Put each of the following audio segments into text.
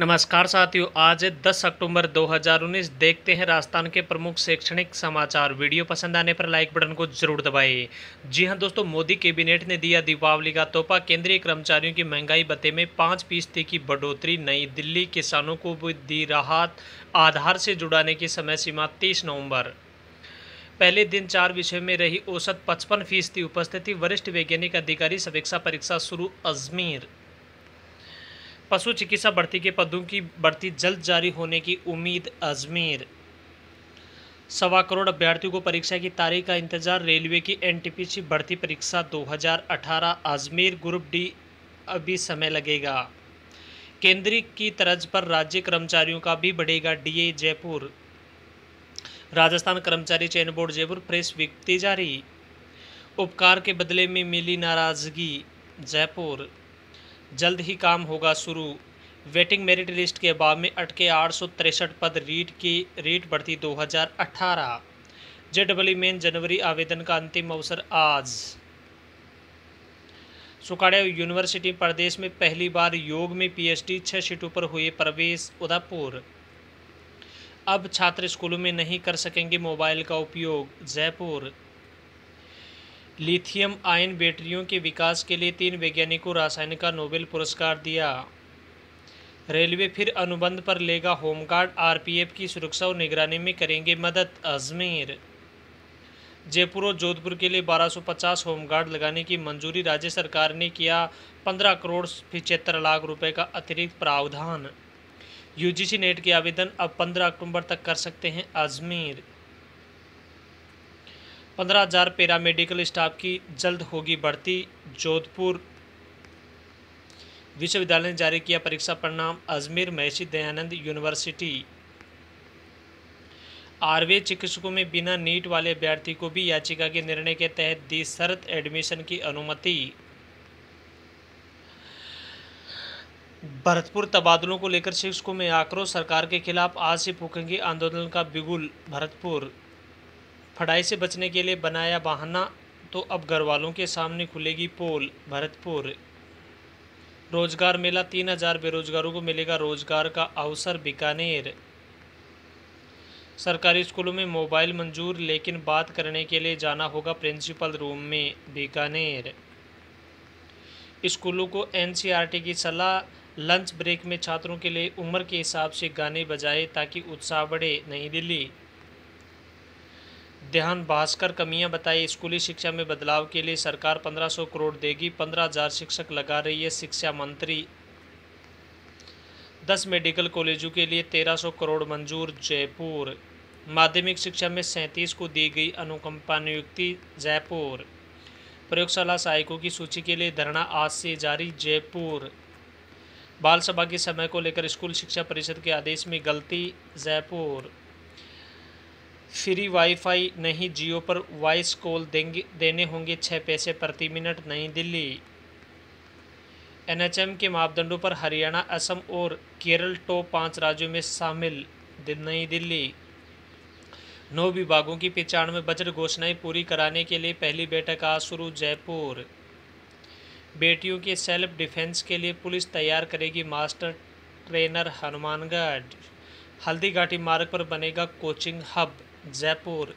नमस्कार साथियों आज 10 अक्टूबर 2019 देखते हैं राजस्थान के प्रमुख शैक्षणिक समाचार वीडियो पसंद आने पर लाइक बटन को जरूर दबाएं जी हां दोस्तों मोदी कैबिनेट ने दिया दीपावली का तोहफा केंद्रीय कर्मचारियों की महंगाई भत्ते में पाँच फीसदी की बढ़ोतरी नई दिल्ली किसानों को भी दी राहत आधार से जुड़ाने की समय सीमा तीस नवम्बर पहले दिन चार विषय में रही औसत पचपन फीसदी उपस्थिति वरिष्ठ वैज्ञानिक अधिकारी समीक्षा परीक्षा शुरू अजमेर पशु चिकित्सा भर्ती के पदों की भर्ती जल्द जारी होने की उम्मीद अजमेर सवा करोड़ अभ्यर्थियों को परीक्षा की तारीख का इंतजार रेलवे की एनटीपीसी भर्ती परीक्षा 2018 अजमेर ग्रुप डी अभी समय लगेगा केंद्रीय की तर्ज पर राज्य कर्मचारियों का भी बढ़ेगा डीए जयपुर राजस्थान कर्मचारी चयन बोर्ड जयपुर प्रेस विज्ञप्ति जारी उपकार के बदले में मिली नाराजगी जयपुर जल्द ही काम होगा शुरू वेटिंग मेरिट लिस्ट के अभाव में अटके आठ पद रीट की रीट बढ़ती 2018 जेडब्ल्यू मेन जनवरी आवेदन का अंतिम अवसर आज सुखाड़ा यूनिवर्सिटी प्रदेश में पहली बार योग में पीएचडी छह सीटों पर हुए प्रवेश उदयपुर अब छात्र स्कूलों में नहीं कर सकेंगे मोबाइल का उपयोग जयपुर लिथियम आयन बैटरियों के विकास के लिए तीन वैज्ञानिकों रासायन का नोबेल पुरस्कार दिया रेलवे फिर अनुबंध पर लेगा होमगार्ड आरपीएफ की सुरक्षा और निगरानी में करेंगे मदद अजमेर जयपुर और जोधपुर के लिए 1250 होमगार्ड लगाने की मंजूरी राज्य सरकार ने किया 15 करोड़ पिचहत्तर लाख रुपए का अतिरिक्त प्रावधान यूजीसी नेट के आवेदन अब 15 अक्टूबर तक कर सकते हैं अजमेर पंद्रह हज़ार पैरामेडिकल स्टाफ की जल्द होगी भर्ती जोधपुर विश्वविद्यालय ने जारी किया परीक्षा परिणाम अजमेर महसी दयानंद यूनिवर्सिटी आरवे चिकित्सकों में बिना नीट वाले अभ्यर्थी को भी याचिका के निर्णय के तहत दी शर्त एडमिशन की अनुमति भरतपुर तबादलों को लेकर शिक्षकों में आक्रोश सरकार के खिलाफ आज से फूकेंगे आंदोलन का बिगुल भरतपुर पढ़ाई से बचने के लिए बनाया बहाना तो अब घर वालों के सामने खुलेगी पोल भरतपुर रोजगार मेला तीन हजार बेरोजगारों को मिलेगा रोजगार का अवसर बीकानेर सरकारी स्कूलों में मोबाइल मंजूर लेकिन बात करने के लिए जाना होगा प्रिंसिपल रूम में बीकानेर स्कूलों को एनसीईआरटी की सलाह लंच ब्रेक में छात्रों के लिए उम्र के हिसाब से गाने बजाए ताकि उत्साह बढ़े नई दिल्ली ध्यान भास्कर कमियां बताई स्कूली शिक्षा में बदलाव के लिए सरकार 1500 करोड़ देगी 15000 शिक्षक लगा रही है शिक्षा मंत्री 10 मेडिकल कॉलेजों के लिए 1300 करोड़ मंजूर जयपुर माध्यमिक शिक्षा में सैंतीस को दी गई अनुकंपा नियुक्ति जयपुर प्रयोगशाला सहायकों की सूची के लिए धरना आज से जारी जयपुर बाल सभा के समय को लेकर स्कूल शिक्षा परिषद के आदेश में गलती जयपुर फ्री वाईफाई नहीं जियो पर वॉइस कॉल देंगे देने होंगे छः पैसे प्रति मिनट नई दिल्ली एनएचएम के मापदंडों पर हरियाणा असम और केरल टॉप पाँच राज्यों में शामिल नई दिल्ली नौ विभागों की में बजट घोषणाएं पूरी कराने के लिए पहली बैठक आज शुरू जयपुर बेटियों के सेल्फ डिफेंस के लिए पुलिस तैयार करेगी मास्टर ट्रेनर हनुमानगढ़ हल्दीघाटी मार्ग पर बनेगा कोचिंग हब जयपुर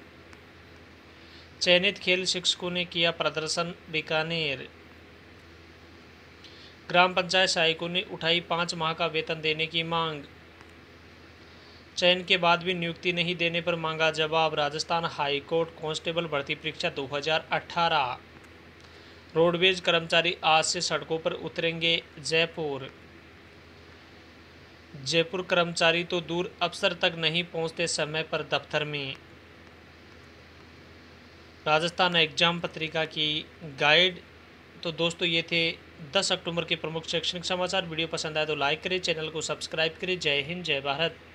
चयनित खेल शिक्षकों ने किया प्रदर्शन बीकानेर ग्राम पंचायत सहायकों ने उठाई पाँच माह का वेतन देने की मांग चयन के बाद भी नियुक्ति नहीं देने पर मांगा जवाब राजस्थान हाईकोर्ट कांस्टेबल भर्ती परीक्षा 2018 रोडवेज कर्मचारी आज से सड़कों पर उतरेंगे जयपुर जयपुर कर्मचारी तो दूर अफसर तक नहीं पहुंचते समय पर दफ्तर में राजस्थान एग्जाम पत्रिका की गाइड तो दोस्तों ये थे 10 अक्टूबर के प्रमुख शैक्षणिक समाचार वीडियो पसंद आए तो लाइक करें चैनल को सब्सक्राइब करें जय हिंद जय भारत